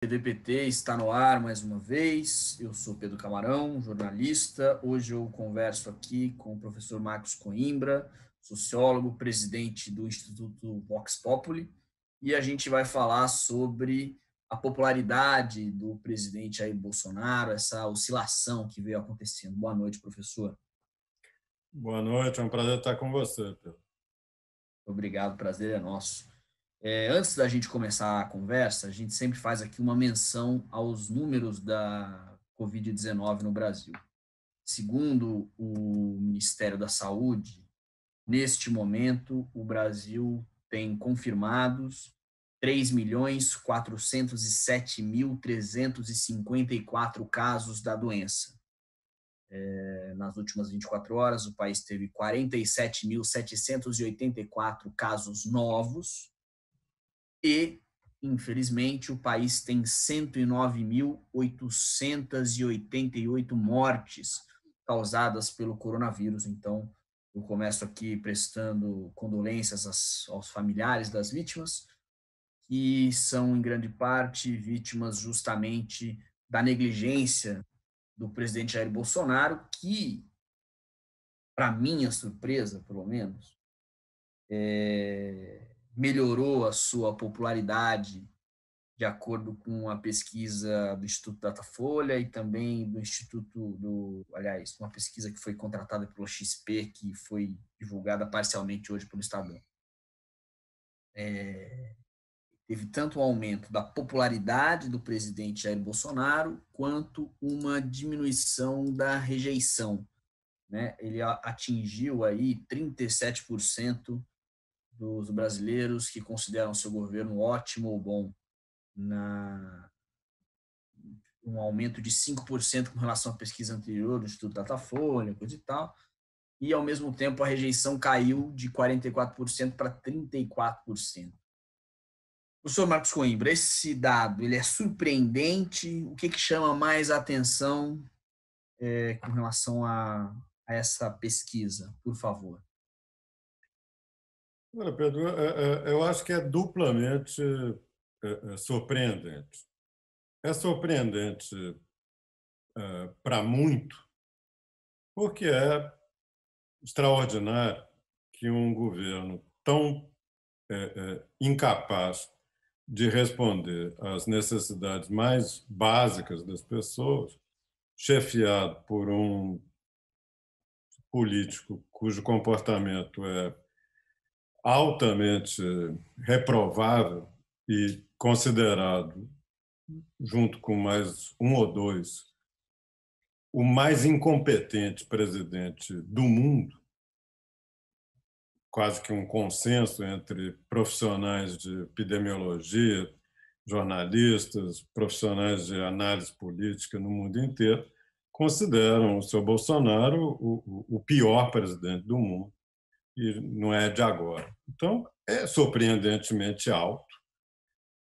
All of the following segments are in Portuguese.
PDPT está no ar mais uma vez. Eu sou Pedro Camarão, jornalista. Hoje eu converso aqui com o professor Marcos Coimbra, sociólogo, presidente do Instituto Vox Populi, e a gente vai falar sobre a popularidade do presidente Jair Bolsonaro, essa oscilação que veio acontecendo. Boa noite, professor. Boa noite, é um prazer estar com você, Pedro. Obrigado, prazer é nosso. É, antes da gente começar a conversa, a gente sempre faz aqui uma menção aos números da Covid-19 no Brasil. Segundo o Ministério da Saúde, neste momento o Brasil tem confirmados 3.407.354 casos da doença. É, nas últimas 24 horas, o país teve 47.784 casos novos e, infelizmente, o país tem 109.888 mortes causadas pelo coronavírus. Então, eu começo aqui prestando condolências aos familiares das vítimas, que são, em grande parte, vítimas justamente da negligência do presidente Jair Bolsonaro, que, para minha surpresa, pelo menos, é, melhorou a sua popularidade de acordo com a pesquisa do Instituto Datafolha e também do Instituto do, aliás, uma pesquisa que foi contratada pelo XP que foi divulgada parcialmente hoje pelo Estadão. É, teve tanto um aumento da popularidade do presidente Jair Bolsonaro quanto uma diminuição da rejeição. Né? Ele atingiu aí 37% dos brasileiros que consideram seu governo ótimo ou bom, na um aumento de 5% com relação à pesquisa anterior do Instituto Datafolha, coisa e tal, e ao mesmo tempo a rejeição caiu de 44% para 34%. senhor Marcos Coimbra, esse dado ele é surpreendente. O que, que chama mais a atenção é, com relação a, a essa pesquisa, por favor? Olha, Pedro, é, é, é, eu acho que é duplamente surpreendente. É surpreendente para muito, porque é extraordinário que um governo tão incapaz de responder às necessidades mais básicas das pessoas, chefiado por um político cujo comportamento é altamente reprovável e considerado, junto com mais um ou dois, o mais incompetente presidente do mundo, quase que um consenso entre profissionais de epidemiologia, jornalistas, profissionais de análise política no mundo inteiro, consideram o seu Bolsonaro o, o pior presidente do mundo e não é de agora. Então, é surpreendentemente alto.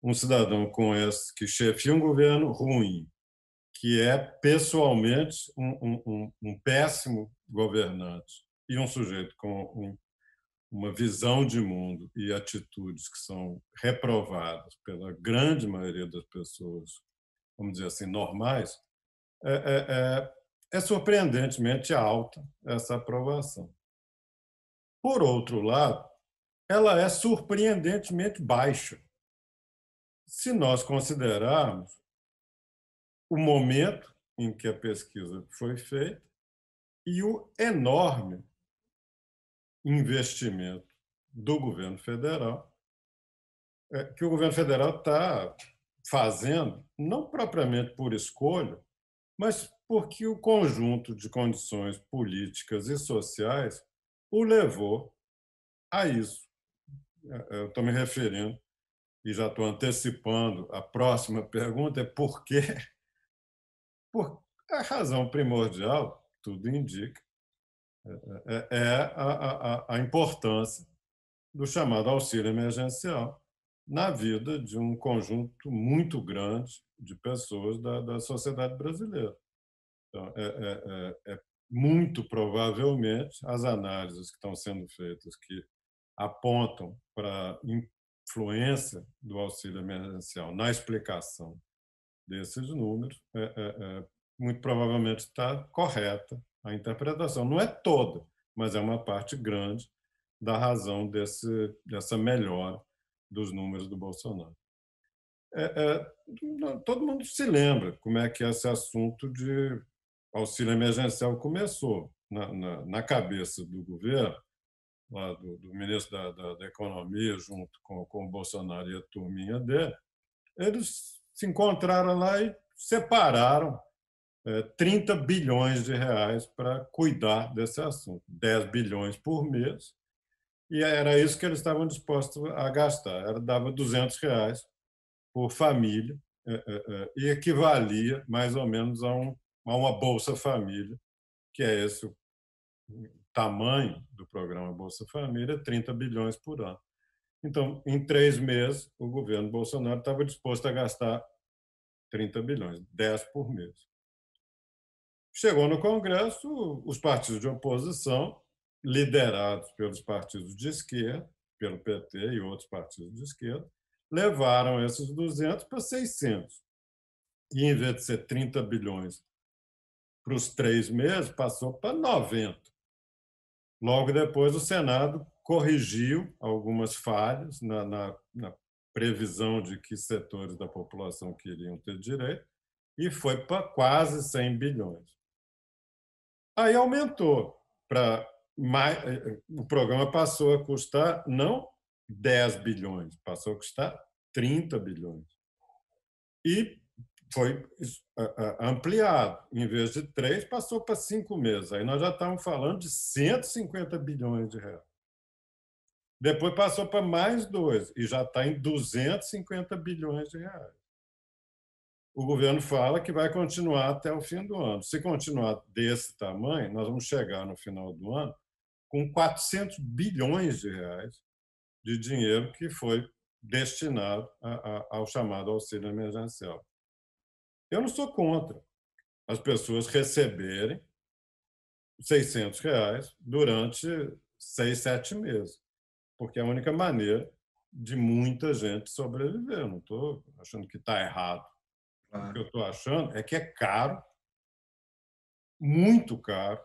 Um cidadão com esse que chefia um governo ruim, que é pessoalmente um, um, um péssimo governante e um sujeito com um, uma visão de mundo e atitudes que são reprovadas pela grande maioria das pessoas, vamos dizer assim, normais, é, é, é, é surpreendentemente alta essa aprovação. Por outro lado, ela é surpreendentemente baixa. Se nós considerarmos o momento em que a pesquisa foi feita e o enorme investimento do governo federal, é, que o governo federal está fazendo, não propriamente por escolha, mas porque o conjunto de condições políticas e sociais o levou a isso. É, eu estou me referindo e já estou antecipando a próxima pergunta, é por quê? Por, a razão primordial, tudo indica, é, é, é a, a, a importância do chamado auxílio emergencial na vida de um conjunto muito grande de pessoas da, da sociedade brasileira. Então, é, é, é, muito provavelmente, as análises que estão sendo feitas que apontam para influência do auxílio emergencial na explicação desses números, é, é, é, muito provavelmente está correta a interpretação. Não é toda, mas é uma parte grande da razão desse, dessa melhora dos números do Bolsonaro. É, é, todo mundo se lembra como é que é esse assunto de auxílio emergencial começou na, na, na cabeça do governo, lá do, do ministro da, da, da, Economia, junto com, com o Bolsonaro e a turminha dele, eles se encontraram lá e separaram é, 30 bilhões de reais para cuidar desse assunto, 10 bilhões por mês, e era isso que eles estavam dispostos a gastar. Era, dava 200 reais por família, é, é, é, e equivalia mais ou menos a um a uma Bolsa Família, que é esse o tamanho do programa Bolsa Família, 30 bilhões por ano. Então, em três meses, o governo Bolsonaro estava disposto a gastar 30 bilhões, 10 por mês. Chegou no Congresso, os partidos de oposição, liderados pelos partidos de esquerda, pelo PT e outros partidos de esquerda, levaram esses 200 para 600. E, em vez de ser 30 bilhões para os três meses, passou para 90. Logo depois, o Senado corrigiu algumas falhas na, na, na previsão de que setores da população queriam ter direito e foi para quase 100 bilhões. Aí aumentou para mais, eh, eh, o programa passou a custar não 10 bilhões, passou a custar 30 bilhões. E foi ampliado. Em vez de três, passou para cinco meses. Aí nós já estamos falando de 150 bilhões de reais. Depois passou para mais dois e já está em 250 bilhões de reais. O governo fala que vai continuar até o fim do ano. Se continuar desse tamanho, nós vamos chegar no final do ano com 400 bilhões de reais de dinheiro que foi destinado ao chamado auxílio emergencial. Eu não sou contra as pessoas receberem 600 reais durante seis, sete meses, porque é a única maneira de muita gente sobreviver. Eu não estou achando que está errado. O que eu estou achando é que é caro, muito caro,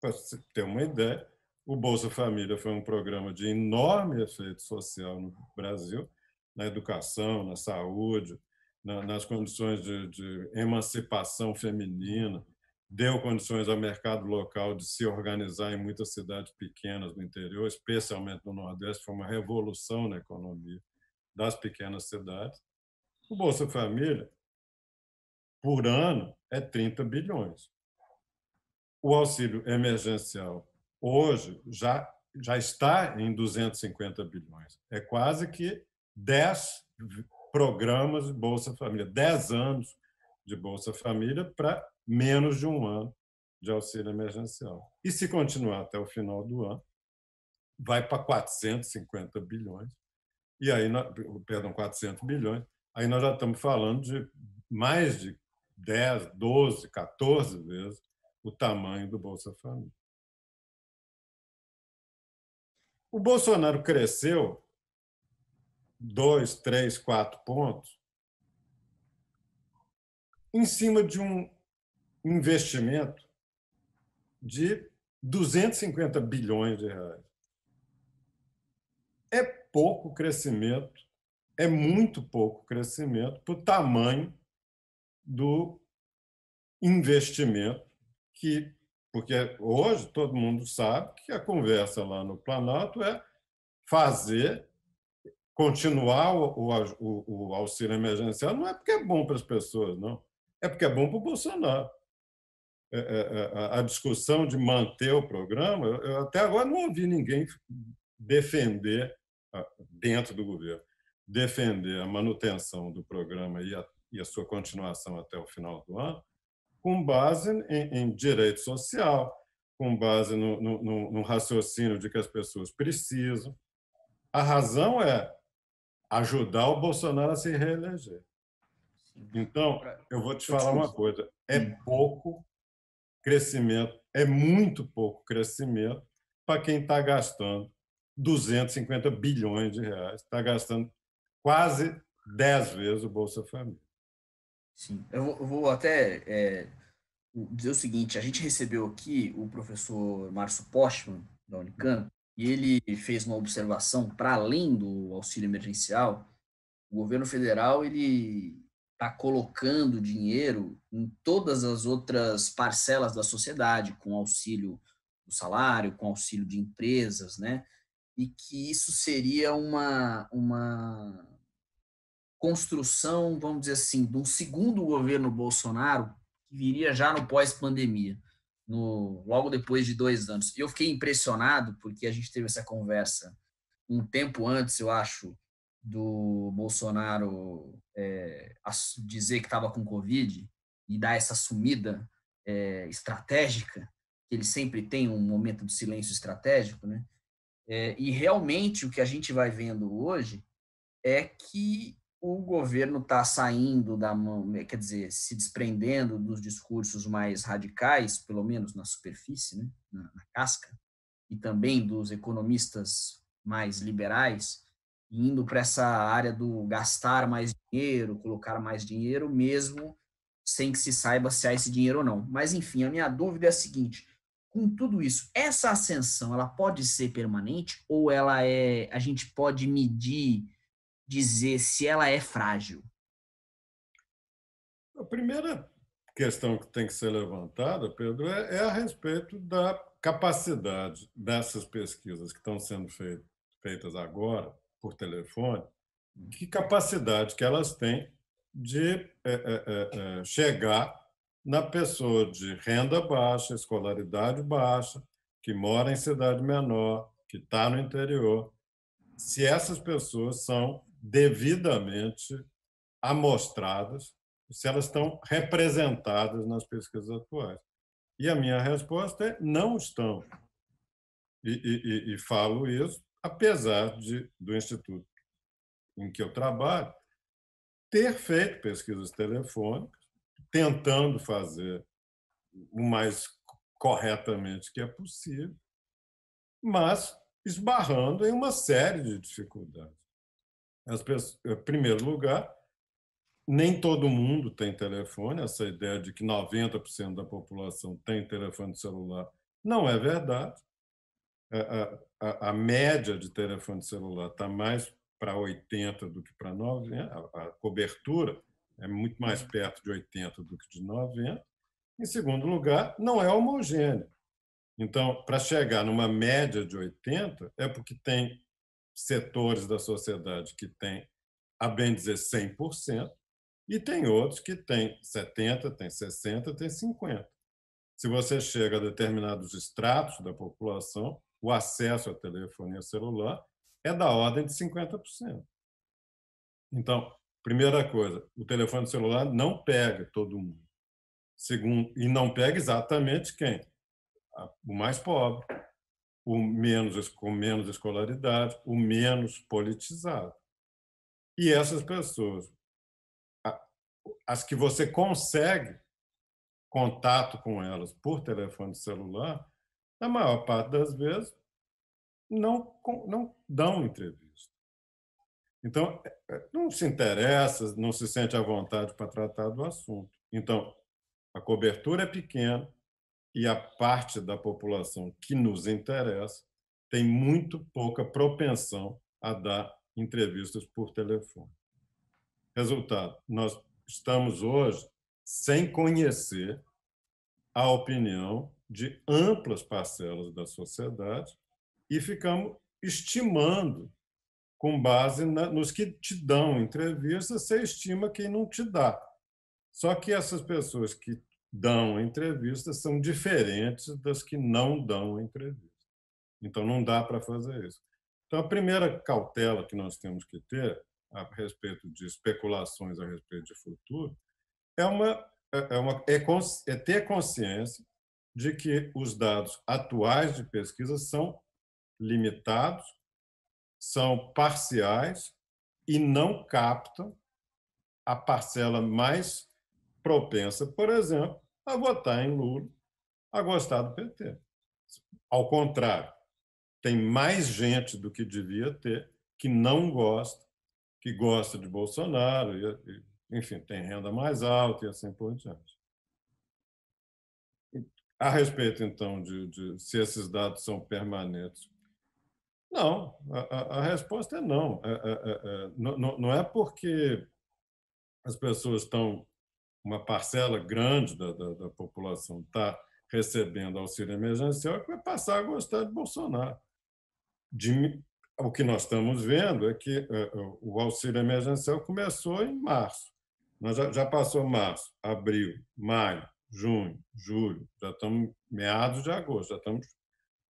para ter uma ideia. O Bolsa Família foi um programa de enorme efeito social no Brasil, na educação, na saúde, na, nas condições de, de emancipação feminina, deu condições ao mercado local de se organizar em muitas cidades pequenas do interior, especialmente no Nordeste, foi uma revolução na economia das pequenas cidades. O Bolsa Família, por ano, é 30 bilhões. O auxílio emergencial, hoje, já, já está em 250 bilhões. É quase que 10 programas de Bolsa Família, 10 anos de Bolsa Família para menos de um ano de auxílio emergencial. E se continuar até o final do ano, vai para 450 bilhões, e aí, perdão, 400 bilhões, aí nós já estamos falando de mais de 10, 12, 14 vezes o tamanho do Bolsa Família. O Bolsonaro cresceu dois, três, quatro pontos, em cima de um investimento de 250 bilhões de reais. É pouco crescimento, é muito pouco crescimento para o tamanho do investimento que, porque hoje todo mundo sabe que a conversa lá no Planalto é fazer continuar o, o, o auxílio emergencial não é porque é bom para as pessoas, não. É porque é bom para o Bolsonaro. É, é, é a discussão de manter o programa, eu, até agora não ouvi ninguém defender, dentro do governo, defender a manutenção do programa e a, e a sua continuação até o final do ano, com base em, em direito social, com base no, no, no raciocínio de que as pessoas precisam. A razão é ajudar o Bolsonaro a se reeleger. Então, eu vou te falar uma coisa: é hum. pouco crescimento, é muito pouco crescimento para quem está gastando 250 bilhões de reais, está gastando quase 10 vezes o Bolsa Família. Sim, eu vou, até é, dizer o seguinte: a gente recebeu aqui o professor Márcio Postman, da Unicamp, e ele fez uma observação para além do auxílio emergencial, o governo federal ele está colocando dinheiro em todas as outras parcelas da sociedade, com auxílio do salário, com auxílio de empresas, né? E que isso seria uma, uma construção, vamos dizer assim, de um segundo governo Bolsonaro que viria já no pós-pandemia no, logo depois de dois anos. E eu fiquei impressionado porque a gente teve essa conversa um tempo antes, eu acho, do Bolsonaro é, dizer que estava com Covid e dar essa sumida é, estratégica, que ele sempre tem um momento de silêncio estratégico, né? É, e realmente o que a gente vai vendo hoje é que o governo está saindo da mão, quer dizer, se desprendendo dos discursos mais radicais, pelo menos na superfície, né, na, na casca, e também dos economistas mais liberais, indo para essa área do gastar mais dinheiro, colocar mais dinheiro, mesmo sem que se saiba se há esse dinheiro ou não. Mas, enfim, a minha dúvida é a seguinte: com tudo isso, essa ascensão ela pode ser permanente ou ela é. A gente pode medir dizer se ela é frágil? A primeira questão que tem que ser levantada, Pedro, é, é a respeito da capacidade dessas pesquisas que estão sendo feitas agora por telefone, hum. que capacidade que elas têm de é, é, é, chegar na pessoa de renda baixa, escolaridade baixa, que mora em cidade menor, que está no interior, se essas pessoas são devidamente amostradas, se elas estão representadas nas pesquisas atuais. E a minha resposta é não estão. E, e, e falo isso apesar de, do instituto em que eu trabalho ter feito pesquisas telefônicas, tentando fazer o mais corretamente que é possível, mas esbarrando em uma série de dificuldades. As pessoas, em eh, primeiro lugar, nem todo mundo tem telefone, essa ideia de que 90% da população tem telefone celular não é verdade. A, a, a média de telefone celular está mais para 80 do que para 90, a, a cobertura é muito mais uhum. perto de 80 do que de 90. Em segundo lugar, não é homogêneo. Então, para chegar numa média de 80, é porque tem setores da sociedade que têm, a bem dizer, 100%, e tem outros que têm 70%, tem 60%, tem 50%. Se você chega a determinados estratos da população, o acesso à telefonia celular é da ordem de 50%. Então, primeira coisa, o telefone celular não pega todo mundo. Segundo, e não pega exatamente quem? O mais pobre, o menos com menos escolaridade, o menos politizado. E essas pessoas, as que você consegue contato com elas por telefone celular, na maior parte das vezes não não dão entrevista. Então, é, é, não se interessa, não se sente à vontade para tratar do assunto. Então, a cobertura é pequena, e a parte da população que nos interessa tem muito pouca propensão a dar entrevistas por telefone. Resultado: nós estamos hoje sem conhecer a opinião de amplas parcelas da sociedade e ficamos estimando com base na, nos que te dão entrevista, você estima quem não te dá. Só que essas pessoas que dão entrevistas são diferentes das que não dão entrevista. Então, não dá para fazer isso. Então, a primeira cautela que nós temos que ter a respeito de especulações a respeito de futuro é, uma, é, é uma, é, é ter consciência de que os dados atuais de pesquisa são limitados, são parciais e não captam a parcela mais propensa, por exemplo, a votar em Lula, a gostar do PT. Ao contrário, tem mais gente do que devia ter que não gosta, que gosta de Bolsonaro, enfim, tem renda mais alta e assim por diante. A respeito, então, de, de se esses dados são permanentes, não, a, a, resposta é não. É, é, é, é não. Não é porque as pessoas estão uma parcela grande da, da, da população está recebendo auxílio emergencial, que vai passar a gostar de Bolsonaro. De, o que nós estamos vendo é que uh, o auxílio emergencial começou em março. Nós já, já passou março, abril, maio, junho, julho, já estamos meados de agosto, já estamos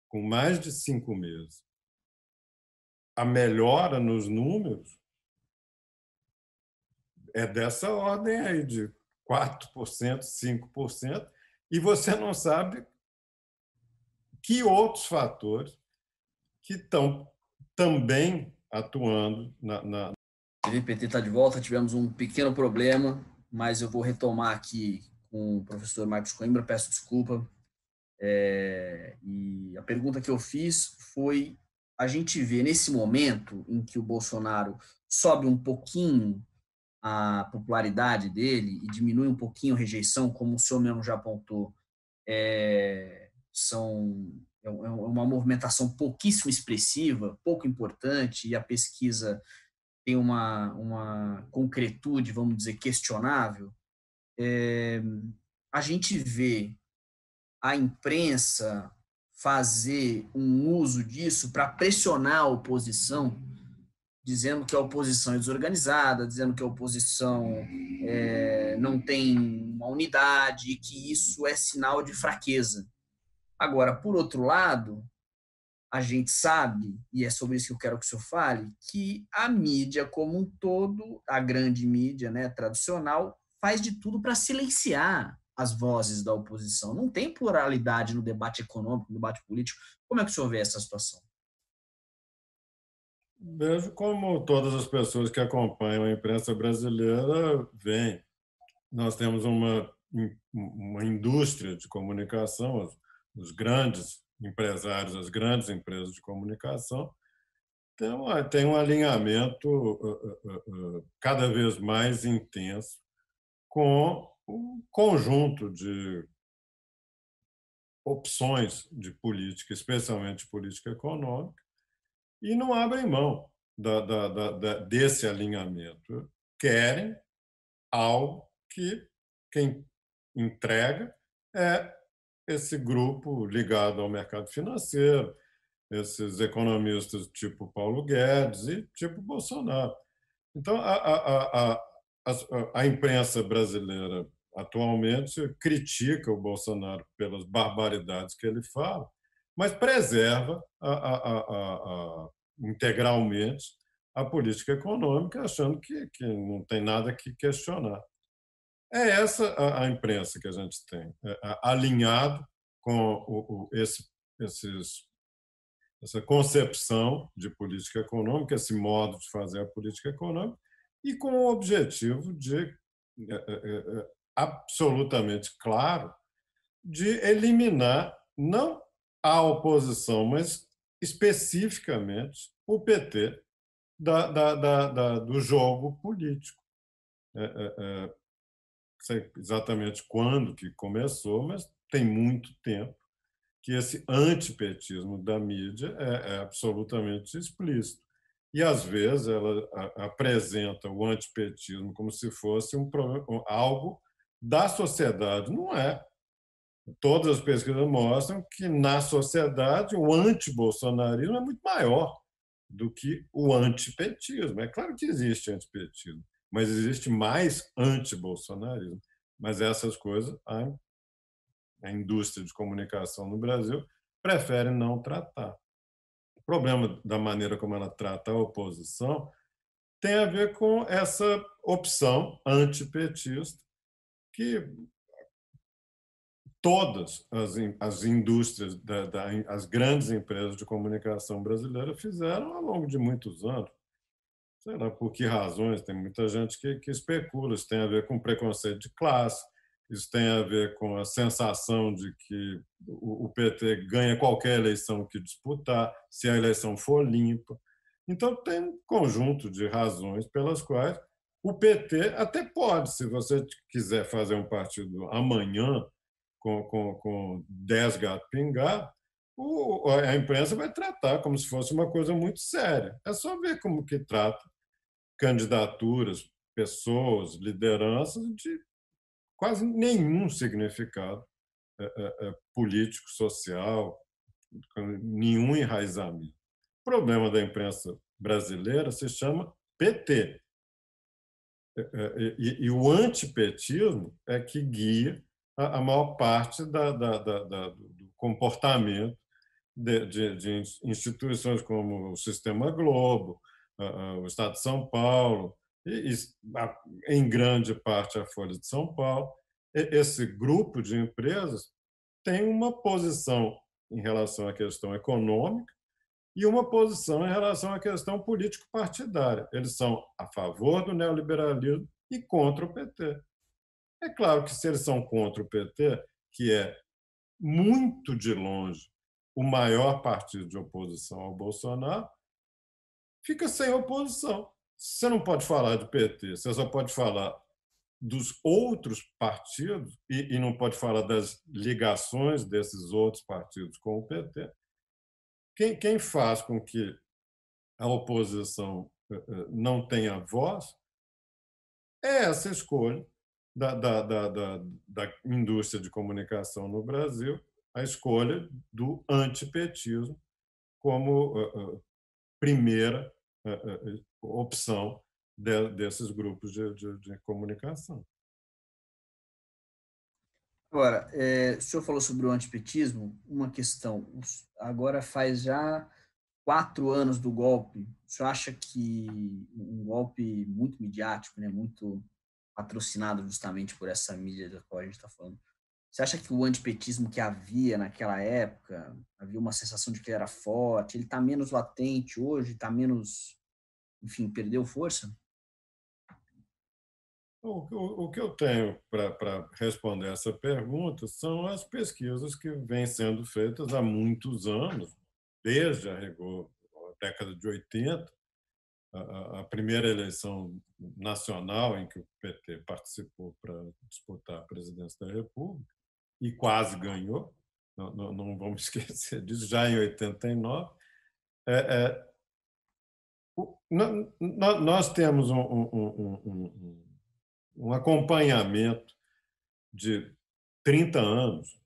com mais de cinco meses. A melhora nos números é dessa ordem aí de 4%, 5%, e você não sabe que outros fatores que estão também atuando na. na... O PT está de volta, tivemos um pequeno problema, mas eu vou retomar aqui com o professor Marcos Coimbra, peço desculpa. É... e a pergunta que eu fiz foi: a gente vê nesse momento em que o Bolsonaro sobe um pouquinho a popularidade dele e diminui um pouquinho a rejeição, como o senhor mesmo já apontou, é, são, é, é, é uma movimentação pouquíssimo expressiva, pouco importante, e a pesquisa tem uma, uma concretude, vamos dizer, questionável, é, a gente vê a imprensa fazer um uso disso para pressionar a oposição dizendo que a oposição é desorganizada, dizendo que a oposição é, não tem uma unidade e que isso é sinal de fraqueza. Agora, por outro lado, a gente sabe, e é sobre isso que eu quero que o senhor fale, que a mídia como um todo, a grande mídia né, tradicional, faz de tudo para silenciar as vozes da oposição. Não tem pluralidade no debate econômico, no debate político. Como é que o senhor vê essa situação? Vejo como todas as pessoas que acompanham a imprensa brasileira veem. Nós temos uma, uma indústria de comunicação, os, os grandes empresários, as grandes empresas de comunicação, então, tem um alinhamento uh, uh, uh, cada vez mais intenso com um conjunto de opções de política, especialmente política econômica, e não abrem mão da, da, da, desse alinhamento. Querem algo que quem entrega é esse grupo ligado ao mercado financeiro, esses economistas tipo Paulo Guedes e tipo Bolsonaro. Então, a, a, a, a, imprensa brasileira atualmente critica o Bolsonaro pelas barbaridades que ele fala, mas preserva a, a, a, integralmente a política econômica, achando que, que não tem nada que questionar. É essa a, imprensa que a gente tem, é, alinhado com o, o, esse, esses, essa concepção de política econômica, esse modo de fazer a política econômica, e com o objetivo de, é, é, é, é absolutamente claro, de eliminar não à oposição, mas especificamente o PT da, da, da, do jogo político. É, é, é, sei exatamente quando que começou, mas tem muito tempo que esse antipetismo da mídia é, é absolutamente explícito. E, às vezes, ela apresenta o antipetismo como se fosse um, algo da sociedade. Não é todas as pesquisas mostram que na sociedade o anti-bolsonarismo é muito maior do que o antipetismo. É claro que existe antipetismo, mas existe mais anti-bolsonarismo. Mas essas coisas a, a indústria de comunicação no Brasil prefere não tratar. O problema da maneira como ela trata a oposição tem a ver com essa opção antipetista que todas as, as indústrias, da, da, as grandes empresas de comunicação brasileira fizeram ao longo de muitos anos. Sei lá por que razões, tem muita gente que, que especula. Isso tem a ver com preconceito de classe, isso tem a ver com a sensação de que o, o PT ganha qualquer eleição que disputar, se a eleição for limpa. Então, tem um conjunto de razões pelas quais o PT até pode, se você quiser fazer um partido amanhã, com, com, com 10 gatos pingados, o, a imprensa vai tratar como se fosse uma coisa muito séria. É só ver como que trata candidaturas, pessoas, lideranças de quase nenhum significado é, é, é político, social, nenhum enraizamento. O problema da imprensa brasileira se chama PT. É, é, e, e, e o antipetismo é que guia a, a maior parte da, da, da, do comportamento de, de, de, instituições como o Sistema Globo, a, o Estado de São Paulo, e, e em grande parte a Folha de São Paulo. Esse grupo de empresas tem uma posição em relação à questão econômica e uma posição em relação à questão político-partidária. Eles são a favor do neoliberalismo e contra o PT. É claro que se eles são contra o PT, que é muito de longe o maior partido de oposição ao Bolsonaro, fica sem oposição. Você não pode falar de PT, você só pode falar dos outros partidos e, e, não pode falar das ligações desses outros partidos com o PT. Quem, quem faz com que a oposição eh, eh, não tenha voz é essa escolha da, da, da, da, da indústria de comunicação no Brasil a escolha do antipetismo como uh, primeira uh, opção de, desses grupos de, de, de comunicação. Agora, é, o senhor falou sobre o antipetismo, uma questão. Agora faz já quatro anos do golpe. O senhor acha que um golpe muito midiático, né, muito patrocinado justamente por essa mídia da qual a gente está falando. Você acha que o antipetismo que havia naquela época, havia uma sensação de que ele era forte, ele está menos latente hoje, está menos, enfim, perdeu força? O, o, o que eu tenho para responder essa pergunta são as pesquisas que vêm sendo feitas há muitos anos, desde a rigor, a década de 80, a, primeira eleição nacional em que o PT participou para disputar a presidência da República e quase ganhou, não, não, não vamos esquecer disso, já em 89. É, é, o, nós temos um, um, um, um acompanhamento de 30 anos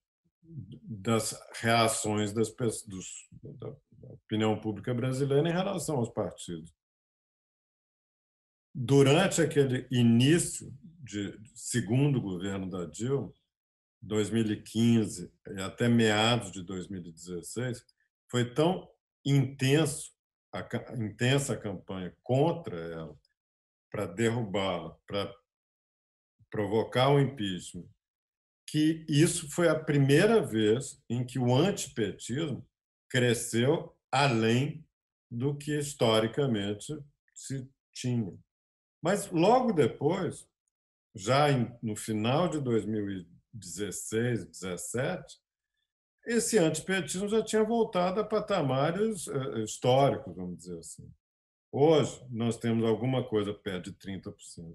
das reações das, dos, da opinião pública brasileira em relação aos partidos durante aquele início de segundo governo da Dilma, 2015 e até meados de 2016, foi tão intenso a, intensa a campanha contra ela, para derrubá-la, para provocar o impeachment, que isso foi a primeira vez em que o antipetismo cresceu além do que historicamente se tinha. Mas logo depois, já no final de 2016, 2017, esse antipetismo já tinha voltado a patamares eh, históricos, vamos dizer assim. Hoje, nós temos alguma coisa perto de 30%, um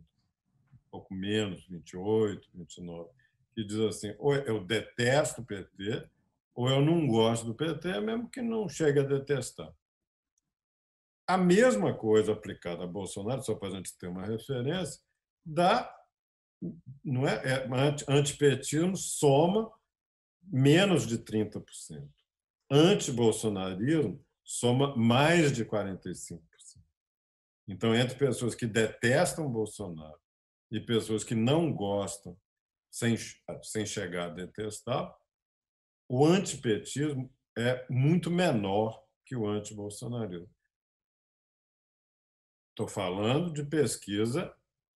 pouco menos, 28%, 29%, que diz assim: ou eu detesto o PT, ou eu não gosto do PT, mesmo que não chegue a detestar. A mesma coisa aplicada a Bolsonaro, só para a gente ter uma referência, dá, não é, é antipetismo soma menos de 30%. Antibolsonarismo soma mais de 45%. Então, entre pessoas que detestam Bolsonaro e pessoas que não gostam, sem, sem chegar a detestar, o antipetismo é muito menor que o antibolsonarismo. Estou falando de pesquisa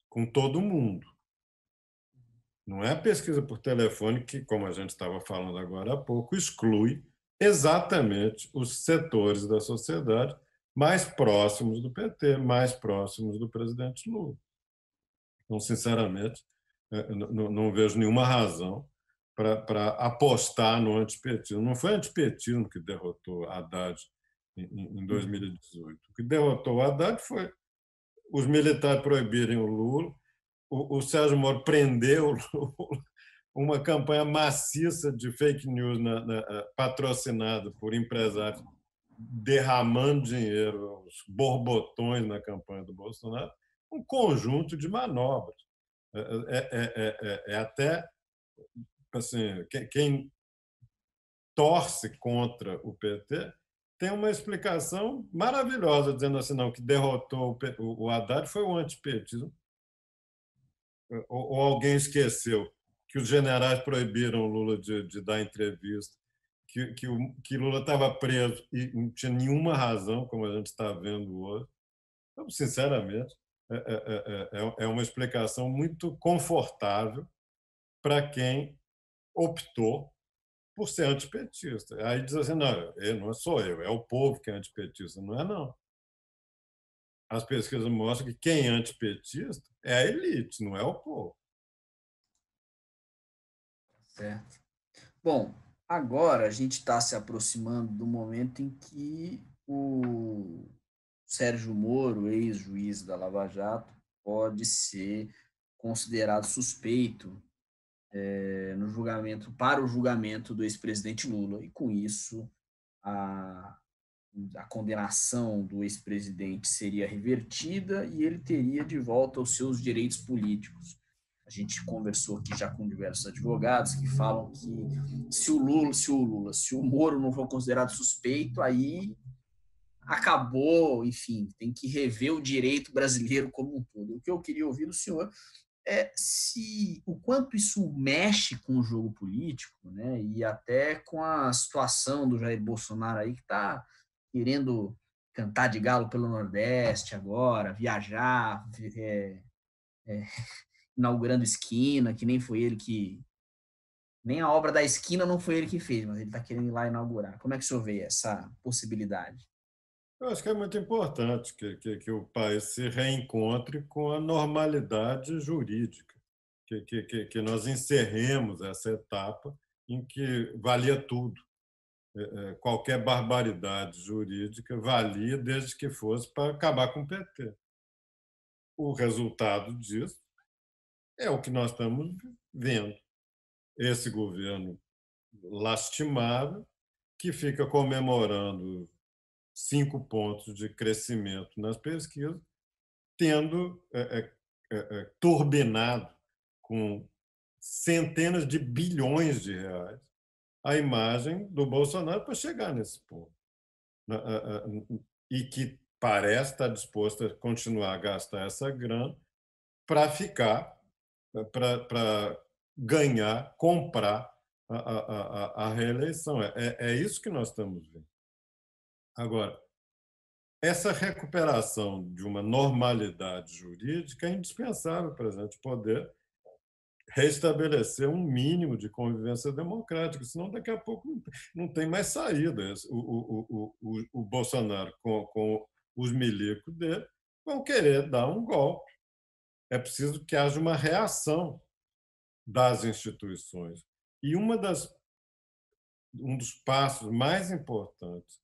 com todo mundo. Não é a pesquisa por telefone que, como a gente estava falando agora há pouco, exclui exatamente os setores da sociedade mais próximos do PT, mais próximos do presidente Lula. Então, sinceramente, eh, eh, não, vejo nenhuma razão para apostar no antipetismo. Não foi antipetismo que derrotou Haddad em, em 2018. Hum. O que derrotou Haddad foi os militares proibirem o Lula, o, o Sérgio Moro prendeu o Lula, uma campanha maciça de fake news na, na, patrocinada por empresários derramando dinheiro, os borbotões na campanha do Bolsonaro, um conjunto de manobras. É, é, é, é até assim, quem torce contra o PT tem uma explicação maravilhosa, dizendo assim, não, que derrotou o Haddad foi o antipetismo. Ou, ou alguém esqueceu que os generais proibiram Lula de, de dar entrevista, que, que, que Lula estava preso e não tinha nenhuma razão, como a gente está vendo hoje. Então, sinceramente, é, é, é uma explicação muito confortável para quem optou por ser antipetista. Aí diz assim, não, eu, não sou eu, é o povo que é antipetista. Não é, não. As pesquisas mostram que quem é antipetista é a elite, não é o povo. Certo. Bom, agora a gente está se aproximando do momento em que o Sérgio Moro, ex-juiz da Lava Jato, pode ser considerado suspeito é, no julgamento, para o julgamento do ex-presidente Lula, e com isso a, a condenação do ex-presidente seria revertida e ele teria de volta os seus direitos políticos. A gente conversou aqui já com diversos advogados que falam que se o Lula, se o Lula, se o Moro não for considerado suspeito, aí acabou, enfim, tem que rever o direito brasileiro como um todo. O que eu queria ouvir do senhor é, se o quanto isso mexe com o jogo político, né, e até com a situação do Jair Bolsonaro aí que está querendo cantar de galo pelo Nordeste agora, viajar, é, é, inaugurando esquina, que nem foi ele que nem a obra da esquina não foi ele que fez, mas ele está querendo ir lá inaugurar. Como é que o senhor vê essa possibilidade? Eu acho que é muito importante que, que, que, o país se reencontre com a normalidade jurídica, que, que, que, nós encerremos essa etapa em que valia tudo. É, é, qualquer barbaridade jurídica valia desde que fosse para acabar com o PT. O resultado disso é o que nós estamos vendo. Esse governo lastimável que fica comemorando cinco pontos de crescimento nas pesquisas, tendo é, eh, é, eh, eh, torbenado com centenas de bilhões de reais a imagem do Bolsonaro para chegar nesse ponto. Né, e que parece estar disposto a continuar a gastar essa grana para ficar, para ganhar, comprar a, a, a, a reeleição. É, é, é isso que nós estamos vendo. Agora, essa recuperação de uma normalidade jurídica é indispensável para a gente poder restabelecer um mínimo de convivência democrática, senão daqui a pouco não tem mais saída. O, o, o, o, Bolsonaro, com, com os milicos dele, vão querer dar um golpe. É preciso que haja uma reação das instituições. E uma das, um dos passos mais importantes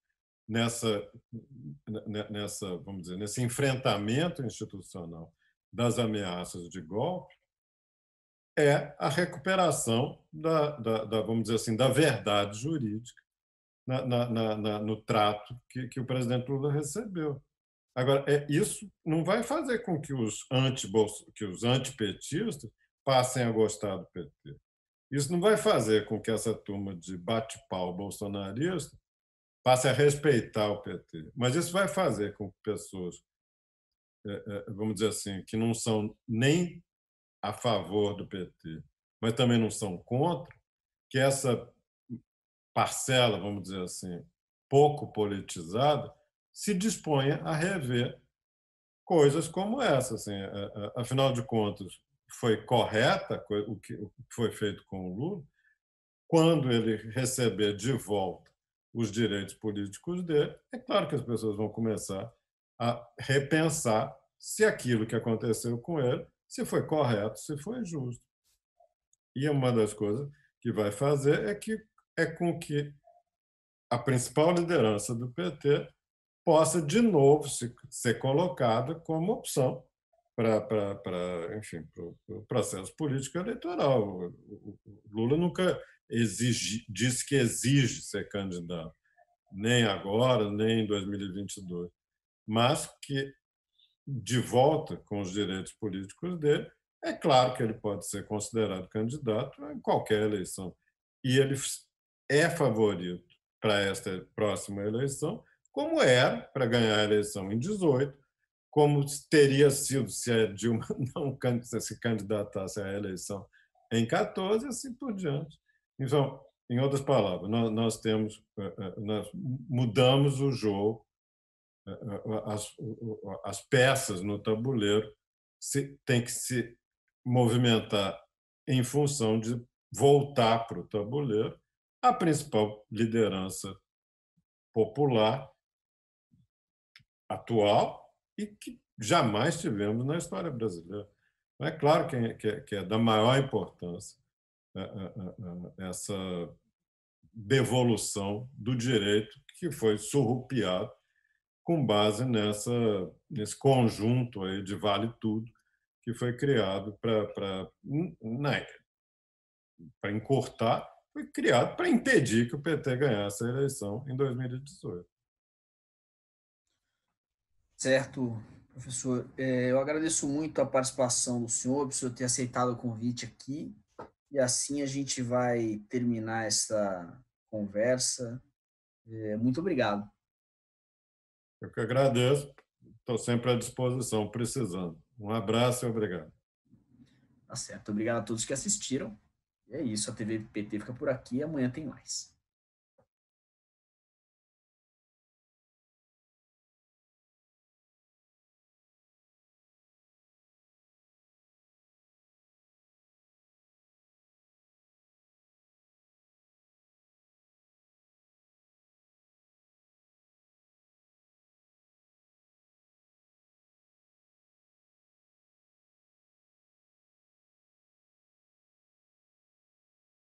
nessa, nessa, vamos dizer, nesse enfrentamento institucional das ameaças de golpe é a recuperação da, da, da vamos dizer assim, da verdade jurídica na, na, na, no trato que, que o presidente Lula recebeu. Agora, é, isso não vai fazer com que os, anti que os antipetistas passem a gostar do PT. Isso não vai fazer com que essa turma de bate-pau bolsonarista passe a respeitar o PT. Mas isso vai fazer com que pessoas, eh, eh, vamos dizer assim, que não são nem a favor do PT, mas também não são contra, que essa parcela, vamos dizer assim, pouco politizada, se disponha a rever coisas como essa. Assim, eh, afinal de contas, foi correta o que foi feito com o Lula, quando ele receber de volta os direitos políticos dele, é claro que as pessoas vão começar a repensar se aquilo que aconteceu com ele, se foi correto, se foi justo. E uma das coisas que vai fazer é que é com que a principal liderança do PT possa de novo se, ser colocada como opção para enfim para o processo político eleitoral. O, o, o Lula nunca exige, diz que exige ser candidato, nem agora, nem em 2022, mas que, de volta com os direitos políticos dele, é claro que ele pode ser considerado candidato em qualquer eleição. E ele é favorito para esta próxima eleição, como era para ganhar a eleição em 18, como teria sido se a Dilma não se candidatasse à eleição em 14 e assim por diante. Então, em outras palavras, nós, nós temos, eh, eh, nós mudamos o jogo, eh, as, as peças no tabuleiro se, tem que se movimentar em função de voltar para o tabuleiro a principal liderança popular atual e que jamais tivemos na história brasileira. É claro que é, que é, é da maior importância é, é, é, essa devolução do direito que foi surrupiado com base nessa, nesse conjunto aí de vale tudo que foi criado para para hum, né, encurtar, foi criado para impedir que o PT ganhasse a eleição em 2018. Certo, professor. Eu agradeço muito a participação do senhor, por senhor ter aceitado o convite aqui. E assim a gente vai terminar essa conversa. Eh, muito obrigado. Eu que agradeço. Estou sempre à disposição, precisando. Um abraço e obrigado. Tá certo. Obrigado a todos que assistiram. E é isso. A TV PT fica por aqui. Amanhã tem mais.